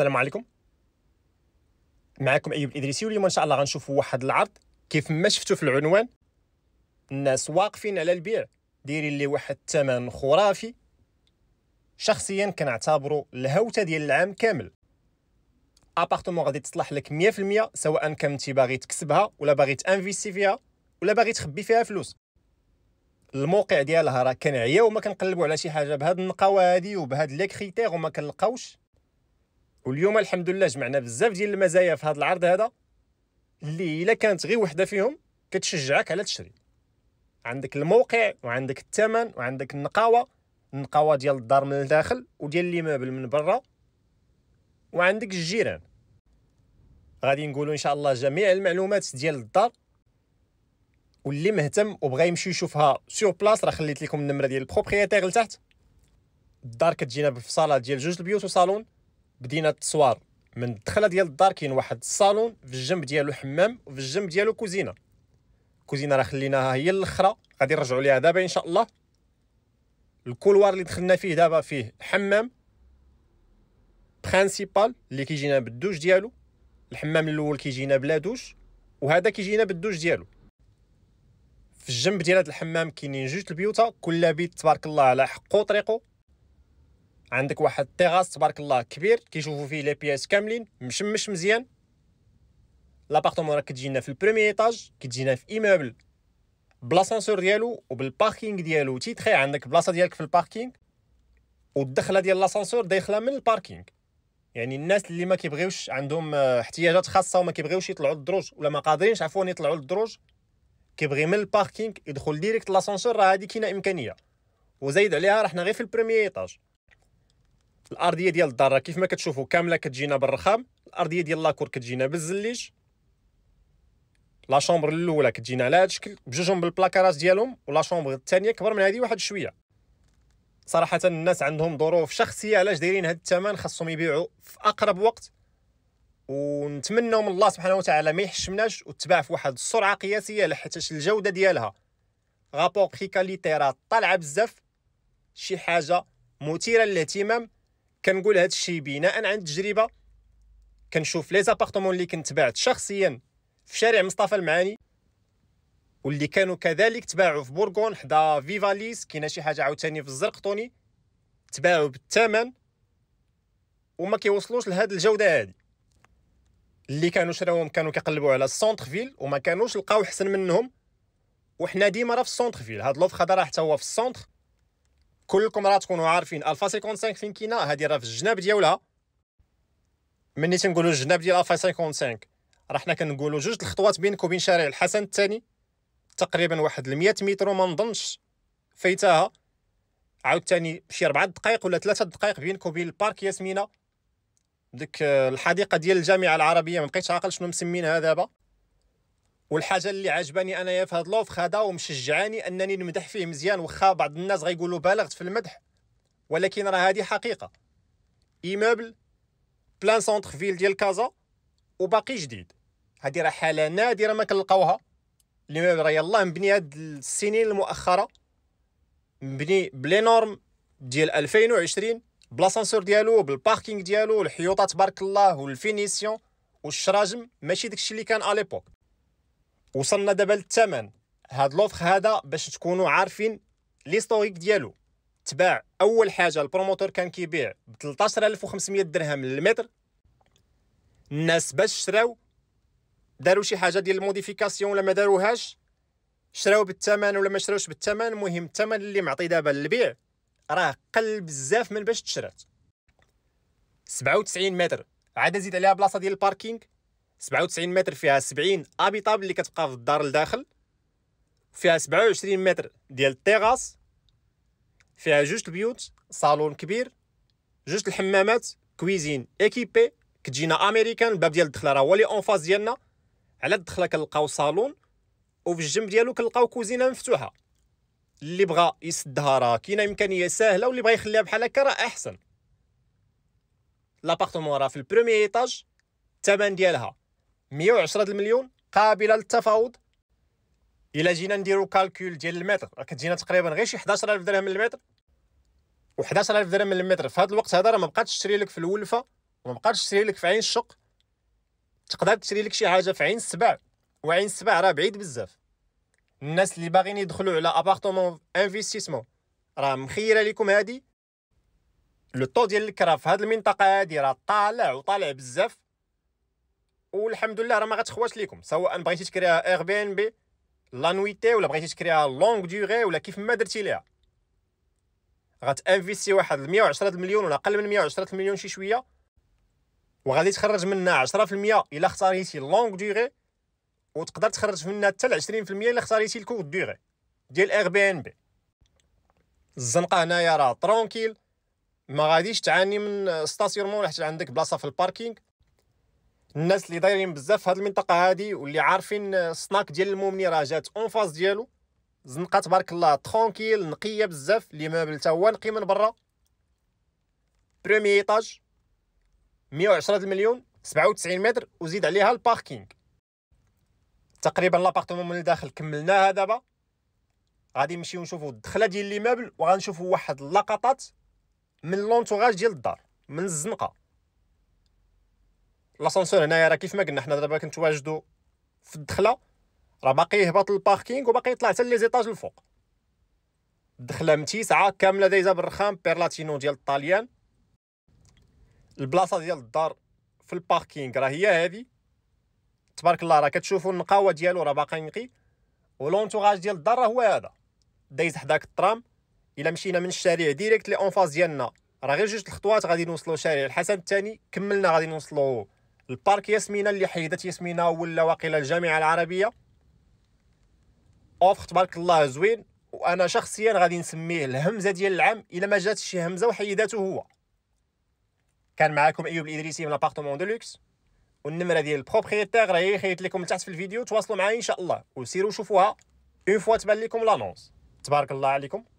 السلام عليكم معكم ايوب الادريسي واليوم ان شاء الله غنشوفوا واحد العرض كيف ما شفتوا في العنوان الناس واقفين على البيع دايرين ليه واحد الثمن خرافي شخصيا كنعتبره الهوته ديال العام كامل ابارتمون غادي تصلح لك 100% سواء كنتي باغي تكسبها ولا باغي تانفيستي فيها ولا باغي تخبي فيها فلوس الموقع ديالها راه كنعيا وما كنقلبوا على شي حاجه بهاد النقاوه هادي وبهاد لي كريتير وما كنلقاوش واليوم الحمد لله جمعنا بزاف ديال المزايا في هذا العرض هذا اللي الا كانت غير وحده فيهم كتشجعك على تشري عندك الموقع وعندك الثمن وعندك النقاوه النقاوه ديال الدار من الداخل وديال مابل من برا وعندك الجيران غادي نقولوا ان شاء الله جميع المعلومات ديال الدار واللي مهتم وبغى يمشي يشوفها سور بلاص راه خليت لكم النمره ديال البروبريتير لتحت الدار كتجينا بفصاله ديال جوج البيوت وصالون بدينا التصوار من الدخله ديال الدار كاين واحد الصالون في الجنب ديالو حمام وفي الجنب ديالو كوزينه كوزينه راه خليناها هي الاخرى غادي نرجعو ليها دابا ان شاء الله الكولوار اللي دخلنا فيه دابا فيه حمام برينسيبال اللي كيجينا بالدوش ديالو الحمام الاول كيجينا بلا دوش وهذا كيجينا بالدوش ديالو في الجنب ديال هذا الحمام كاينين جوج البيوتا كل بيت تبارك الله على حقه طريقو عندك واحد التيغاس تبارك الله كبير كيشوفوا فيه لي بياس كاملين مشمش مزيان لابارتمون راه كتجينا في البرومي ايطاج كتجينا في ايموبل بلاسانسور ديالو وبالباركينغ ديالو تيتخي عندك بلاصه ديالك في الباركينغ والدخله ديال لاسانسور داخله من الباركينغ يعني الناس اللي ما كيبغيوش عندهم آه، احتياجات خاصه وما كيبغيوش يطلعوا للدروج ولا ما قادرينش عفوا يطلعوا للدروج كيبغي من الباركينغ يدخل ديريكت لاسانسور راه هذه كاينه امكانيه وزايد عليها راه حنا غير في البريمير ايطاج الارضيه ديال الداره كيف ما كتشوفوا كامله كتجينا بالرخام الارضيه ديال لاكور كتجينا بالزليج لا شومبر الاولى كتجينا على هذا الشكل بجوجهم بالبلاكاراج ديالهم ولا شومبر الثانيه كبر من هذه واحد شويه صراحه الناس عندهم ظروف شخصيه علاش دايرين هذا الثمن خاصهم يبيعوا في اقرب وقت ونتمنوا من الله سبحانه وتعالى ما يحشمناش وتباع في واحد السرعه قياسيه حيت الجوده ديالها غابور كاليتي راه طالعه بزاف شي حاجه مثيره للاهتمام كنقول هذا الشيء بناء عن التجربه كنشوف لي زابارتمون اللي كنت تباعت شخصيا في شارع مصطفى المعاني واللي كانوا كذلك تباعوا في بورغون حدا فيفاليس كاينه شي حاجه عاوتاني في الزرقطوني تباعوا بالثمن وما كيوصلوش لهاد الجوده هادي اللي كانوا شراوهم كانوا كيقلبوا على السونتر فيل وما كانوش لقاو حسن منهم وحنا ديما راه في السونتر فيل هاد لوفخ هذا راه حتى هو في السونتر كلكم راه تكونوا عارفين الفا 55 فين كاينه هذه راه في الجناب ديالها ملي تنقولوا الجناب ديال الفا 55 راه حنا كنقولوا جوج الخطوات بينك وبين شارع الحسن الثاني تقريبا واحد 100 متر وما نظنش فايتاها عاوتاني شي 4 دقائق ولا 3 دقائق بينك وبين البارك ياسمينه ديك آه، الحديقه ديال الجامعه العربيه ما بقيتش عاقل شنو مسمينها دابا والحاجه اللي عجباني انايا في هاد لوف هذا ومشجعاني انني نمدح فيه مزيان واخا بعض الناس غيقولوا بالغت في المدح ولكن راه هذه حقيقه ايموبل بلان سونتر فيل ديال كازا وباقي جديد هذه راه حاله نادره ما كنلقاوها الايموبل راه يلاه مبني هاد السنين المؤخره مبني بلي نورم ديال 2020 بلاسانسور ديالو بالباركينغ ديالو الحيوطه تبارك الله والفينيسيون والشراجم ماشي داكشي اللي كان اليبوك وصلنا دابا للثمن هاد لوفر هذا باش تكونوا عارفين ليستوريك ديالو تباع اول حاجه البروموتور كان كيبيع ب 13500 درهم للمتر الناس باش شراو داروا شي حاجه ديال الموديفيكاسيون ولا ما داروهاش شراو بالثمن ولا ما شراوش بالثمن المهم الثمن اللي معطي دابا للبيع راه قل بزاف من باش تشرات 97 متر عاد نزيد عليها بلاصه ديال الباركينغ 97 متر فيها 70 ابيطاب اللي كتبقى في الدار لداخل فيها 27 متر ديال التيغاس فيها جوج البيوت صالون كبير جوج الحمامات كويزين اكيبي كتجينا امريكان الباب ديال الدخله راه هو لي اون فاس ديالنا على الدخله كنلقاو صالون وفي الجنب ديالو كنلقاو كوزينه مفتوحه اللي بغى يسدها راه كاينه امكانيه ساهله واللي بغى يخليها بحال هكا راه احسن لابارتمون راه في البرومي ايطاج الثمن ديالها 110 المليون قابله للتفاوض الى جينا نديرو كالكول ديال المتر راه كتجينا تقريبا غير شي 11000 درهم للمتر و11000 درهم للمتر في هذا الوقت هذا راه ما بقاتش تشري لك في الولفه وما بقاتش تشري لك في عين الشق تقدر تشري لك شي حاجه في عين السبع وعين السبع راه بعيد بزاف الناس اللي باغيين يدخلوا على ابارتمون انفستيسمون راه مخيره لكم هادي لو طو ديال الكرا في هاد المنطقه هادي راه طالع وطالع بزاف والحمد لله راه ما غتخواش ليكم سواء بغيتي تكريها اير بي ان بي لا نويتي ولا بغيتي تكريها لونغ ديغي ولا كيف ما درتي ليها انفيستي واحد 110 مليون ولا اقل من 110 مليون شي شويه وغادي تخرج منها 10% الا اختاريتي لونغ ديغي وتقدر تخرج منها حتى ل 20% الا اختاريتي الكود ديغي ديال اير بي ان بي الزنقه هنايا راه ترونكيل ما غاديش تعاني من مول حيت عندك بلاصه في الباركينغ الناس اللي دايرين بزاف في هذه المنطقه هذه واللي عارفين السناك ديال المومني راه جات اون فاس ديالو زنقه تبارك الله ترونكيل نقيه بزاف اللي مابل بلتا هو نقي من برا برومي ايطاج 110 مليون 97 متر وزيد عليها الباركينغ تقريبا لابارتمون من الداخل كملناها دابا غادي نمشيو نشوفو الدخله ديال لي مابل وغنشوفو واحد اللقطات من لونتوغاج ديال الدار من الزنقه لاسانسور هنايا راه كيف ما قلنا حنا دابا كنتواجدوا في الدخله راه باقي يهبط للباركينغ وباقي يطلع حتى لي زيطاج الفوق الدخله متيسعه كامله دايزه بالرخام بيرلاتينو ديال الطاليان البلاصه ديال الدار في الباركينغ راه هي هذه تبارك الله راه كتشوفوا النقاوه ديالو راه باقا نقي ولونتوراج ديال الدار هو هذا دايز حداك الترام الا مشينا من الشارع ديريكت لي اونفاس ديالنا راه غير جوج الخطوات غادي نوصلوا شارع الحسن الثاني كملنا غادي نوصلوا البارك ياسمينه اللي حيدت ياسمينه ولا واقيلا الجامعه العربيه اوفر تبارك الله زوين وانا شخصيا غادي نسميه الهمزه ديال العام الا ما جاتش شي همزه وحيداته هو كان معاكم ايوب الادريسي من لابارتمون دو لوكس والنمره ديال البروبريتير راهي خيط لكم لتحت في الفيديو تواصلوا معايا ان شاء الله وسيروا شوفوها اون فوا تبان لكم لانونس تبارك الله عليكم